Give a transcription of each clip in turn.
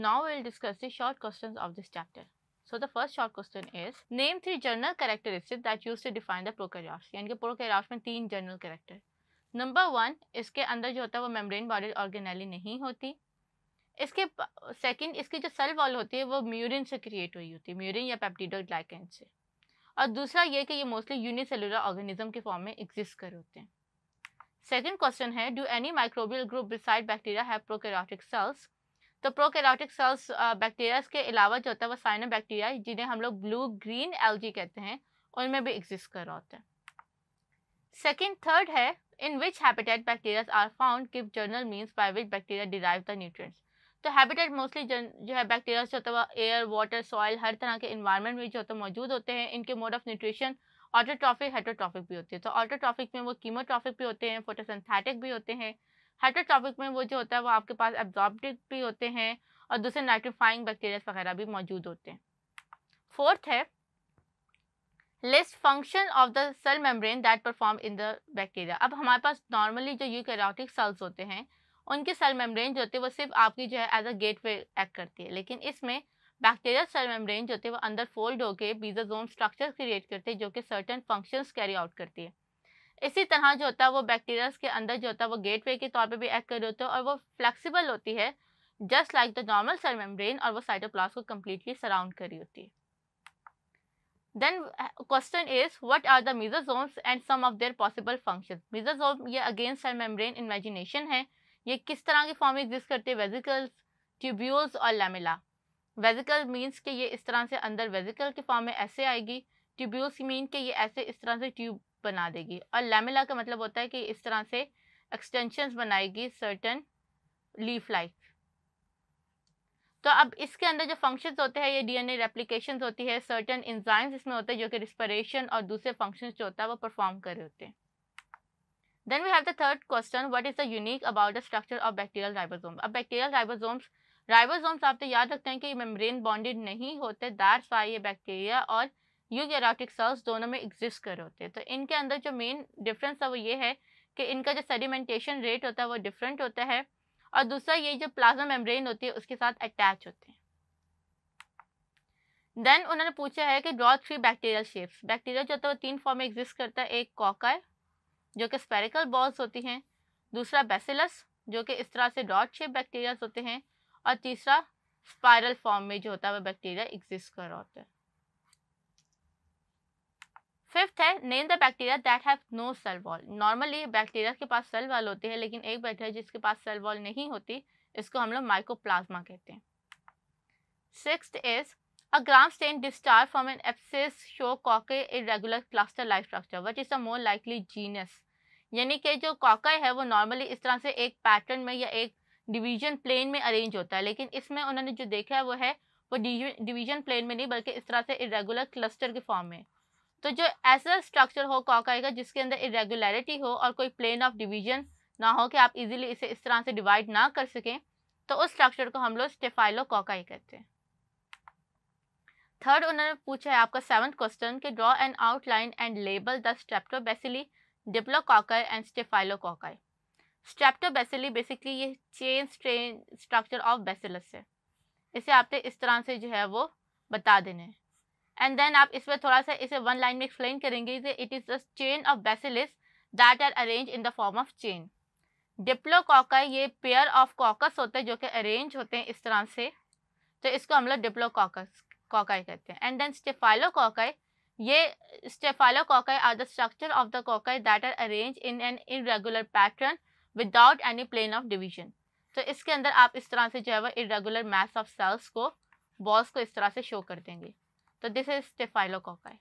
Now we'll discuss the short questions of this chapter. So the first short question is name three general characteristics that used to define the prokaryotes. yani कि prokaryotes mein teen general character. Number 1 iske andar jo hota है वो membrane bodied organelle नहीं होती. इसके second इसकी जो cell wall होती है वो म्यूरिन से क्रिएट हुई होती है म्यूरिन या पेप्टिडोग्लाइकन से और दूसरा ये कि ये मोस्टली यूनिसेलुलर ऑर्गेनिज्म के फॉर्म में एग्जिस्ट कर होते हैं सेकंड क्वेश्चन है do any microbial group beside bacteria have prokaryotic cells तो प्रोकैरियोटिक सेल्स बैक्टीरिया के अलावा जो होता है वो साइनो बैक्टीरिया जिन्हें हम लोग ब्लू ग्रीन एलजी कहते हैं उनमें भी एग्जिस्ट कर रहा होता है सेकेंड थर्ड है in which habitat bacteria are found give general means by which bacteria derive the nutrients तो हैबिटेट मोस्टली जो है बैक्टीरिया जो होता है एयर वाटर सॉइल हर तरह के इन्वायरमेंट में जो होता है मौजूद होते हैं इनके mode of nutrition autotrophic heterotrophic भी होती है तो ऑटोट्रॉफिक में वो कीमोट्रॉफिक भी होते हैं फोटोसिंथेटिक तो भी होते हैं हेट्रोट्रॉफिक में वो जो होता है वो आपके पास एब्जॉर्बिक भी होते हैं और दूसरे नाइट्रीफाइंग बैक्टीरिया वगैरह भी मौजूद होते हैं फोर्थ है list function of the cell membrane that perform in the bacteria अब हमारे पास नॉर्मली जो यूकैरियोटिक सेल्स होते हैं उनकी सेल मेम्ब्रेन जो होते है वो सिर्फ आपकी जो है as a gateway act करती है लेकिन इसमें बैक्टीरियल सेल मेम्ब्रेन जो होती है वो अंदर फोल्ड होकर जोन स्ट्रक्चर क्रिएट करते हैं जो कि सर्टन फंक्शंस कैरी आउट करती है इसी तरह जो होता है वो बैक्टीरियाज के अंदर जो होता है वो गेटवे के तौर पे भी एक्ट कर रहे होते हैं और वो फ्लेक्सिबल होती है just like the normal cell membrane और वो साइटोप्लास को कम्प्लीटली सराउंड करी होती है then question is what are the mesosomes and some of their possible function mesosome ये अगेंस्ट सेल मेम्ब्रेन इमेजिनेशन है ये किस तरह के फॉर्म एग्जिस्ट करते हैं वेजिकल्स ट्यूब्यूल्स और लेमिला वेजिकल मीन्स के ये इस तरह से अंदर वेजिकल के फॉर्म में ऐसे आएगी ट्यूब्यूल्स मीन के ये ऐसे इस तरह से ट्यूब बना देगी और लैमिला का मतलब होता है कि इस तरह से एक्सटेंशन बनाएगी सर्टन लीफ लाइक तो अब इसके अंदर जो फंक्शंस होते हैं ये डीएनए रेप्लिकेशन होती है सर्टेन इंजाइम्स इसमें होते हैं जो कि रिस्परेशन और दूसरे फंक्शंस जो होता है वो परफॉर्म कर रहे होते हैं then we have the third question what is the unique about the structure of bacterial ribosome अब बैक्टीरियल राइबोसोम्स राइबोसोम्स आप तो याद रखते हैं कि मेम्ब्रेन बॉन्डेड नहीं होते दैट्स वाई ये बैक्टीरिया और यूग एराटिक सॉल्स दोनों में एग्जिस्ट कर रहे होते हैं तो इनके अंदर जो मेन डिफरेंस है वो ये है कि इनका जो सेडिमेंटेशन रेट होता है वो डिफरेंट होता है और दूसरा ये जो प्लाज्मा मेम्ब्रेन होती है उसके साथ अटैच होते हैं देन उन्होंने पूछा है कि draw three bacterial shapes bacteria जो होता है वो तीन फॉर्म में एग्जिस्ट करता है एक कॉकर जो कि स्पेरिकल बॉल्स होती हैं दूसरा बेसिलस जो कि इस तरह से डॉट शेप बैक्टीरियाज होते हैं और तीसरा स्पायरल फॉर्म में जो होता है वह बैक्टीरिया एग्जिस्ट कर रहा होता है फिफ्थ है name the bacteria that have no cell wall normally bacteria के पास सेल वॉल होती है लेकिन एक बैक्टीरिया जिसके पास सेल वॉल नहीं होती इसको हम लोग माइकोप्लाज्मा कहते हैं sixth is a gram stain discharge from an abscess show cocci irregular cluster like structure which is the more likely genus यानी कि जो कॉकर है वो नॉर्मली इस तरह से एक पैटर्न में या एक डिवीजन प्लेन में अरेंज होता है लेकिन इसमें उन्होंने जो देखा है वो है वो डिवीजन प्लेन में नहीं बल्कि इस तरह से इरेगुलर क्लस्टर के फॉर्म में तो जो ऐसा स्ट्रक्चर हो कॉकाई का जिसके अंदर इरेगुलरिटी हो और कोई प्लेन ऑफ डिवीजन ना हो कि आप इजीली इसे इस तरह से डिवाइड ना कर सकें तो उस स्ट्रक्चर को हम लोग स्टेफाइलो कॉकाई कहते हैं थर्ड उन्होंने पूछा है आपका सेवन्थ क्वेश्चन कि draw and outline and label the streptobacilli diplococci and staphylo staphylococci streptobacilli basically ये chain strain structure of bacillus है इसे आपने इस तरह से जो है वो बता देने हैं एंड देन आप इस पर थोड़ा सा इसे वन लाइन में एक्सप्लेन करेंगे it is the chain of bacilli that are arrange in the form of chain diplococci ये पेयर ऑफ कॉकस होते हैं जो कि अरेंज होते हैं इस तरह से तो इसको हम लोग डिप्लोकॉकस कॉकाई कहते हैं एंड देन स्टेफाइलोकॉकाई ये staphylococci are the structure of the cocci that are arrange in an irregular pattern without any plane of division तो इसके अंदर आप इस तरह से जो है वो इरेगुलर मैथ ऑफ सेल्स को बॉल्स को इस तरह से शो कर देंगे तो this is staphylococci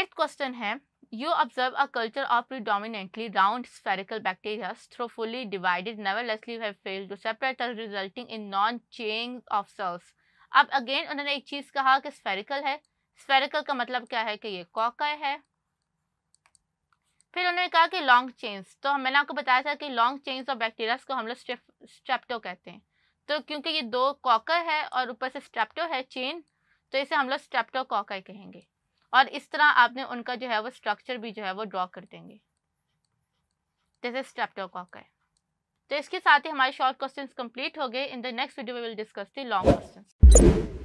eighth question है you observe a culture of predominately round spherical bacteria through fully divided nevertheless have failed to separate resulting in नॉन चेंज ऑफ सेल्स अब अगेन उन्होंने एक चीज कहा कि स्फेरिकल है स्फेरिकल का मतलब क्या है कि ये कॉकाई है फिर उन्होंने कहा कि लॉन्ग चेंज तो मैंने आपको बताया था कि लॉन्ग चेंज ऑफ बैक्टीरिया को हम लोग स्ट्रेप्टो कहते हैं तो क्योंकि ये दो कॉकर है और ऊपर से स्ट्रेप्टो है चेन तो इसे हम लोग स्ट्रेप्टो कॉकर कहेंगे और इस तरह आपने उनका जो है वो स्ट्रक्चर भी जो है वो ड्रॉ कर देंगे जैसे स्ट्रेप्टो कॉकर तो इसके साथ ही हमारे शॉर्ट क्वेश्चंस कंप्लीट हो गए in the next video will discuss the long question